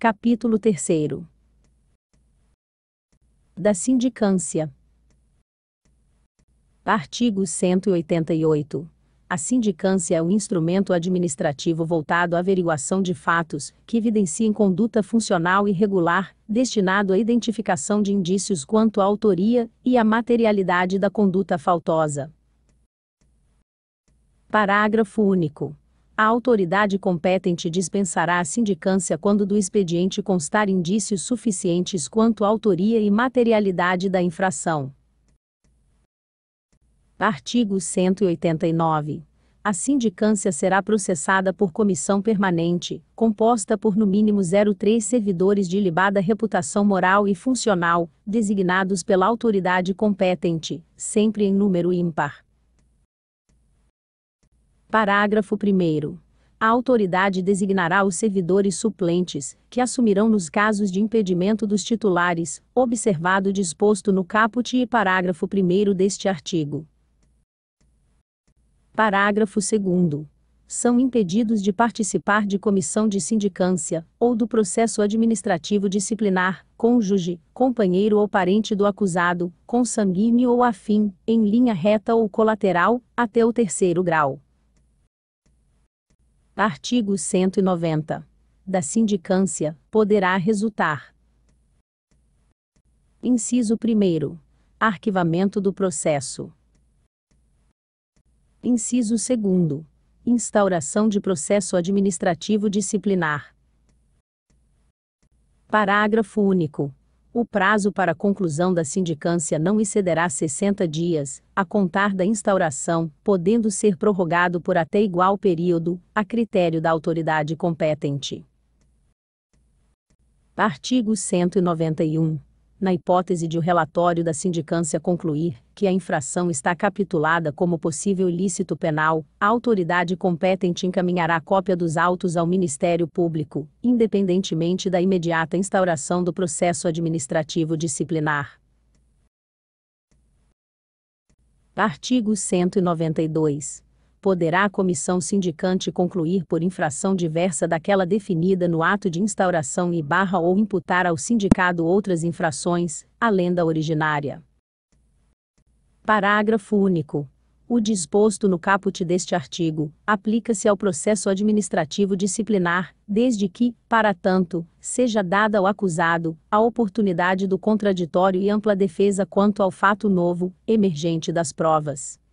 Capítulo 3 Da sindicância. Artigo 188. A sindicância é um instrumento administrativo voltado à averiguação de fatos que evidenciem conduta funcional irregular, destinado à identificação de indícios quanto à autoria e à materialidade da conduta faltosa. Parágrafo único a autoridade competente dispensará a sindicância quando do expediente constar indícios suficientes quanto à autoria e materialidade da infração. Artigo 189. A sindicância será processada por comissão permanente, composta por no mínimo 03 servidores de libada reputação moral e funcional, designados pela autoridade competente, sempre em número ímpar. Parágrafo 1. A autoridade designará os servidores suplentes, que assumirão nos casos de impedimento dos titulares, observado o disposto no caput e parágrafo 1 deste artigo. Parágrafo 2 são impedidos de participar de comissão de sindicância ou do processo administrativo disciplinar, cônjuge, companheiro ou parente do acusado, consanguíneo ou afim, em linha reta ou colateral, até o terceiro grau. Artigo 190. Da sindicância, poderá resultar. Inciso 1. Arquivamento do processo. Inciso 2. Instauração de processo administrativo disciplinar. Parágrafo único o prazo para a conclusão da sindicância não excederá 60 dias, a contar da instauração, podendo ser prorrogado por até igual período, a critério da autoridade competente. Artigo 191 na hipótese de o relatório da sindicância concluir que a infração está capitulada como possível ilícito penal, a autoridade competente encaminhará cópia dos autos ao Ministério Público, independentemente da imediata instauração do processo administrativo disciplinar. Artigo 192 poderá a comissão sindicante concluir por infração diversa daquela definida no ato de instauração e barra ou imputar ao sindicado outras infrações, além da originária. Parágrafo único. O disposto no caput deste artigo aplica-se ao processo administrativo disciplinar, desde que, para tanto, seja dada ao acusado a oportunidade do contraditório e ampla defesa quanto ao fato novo, emergente das provas.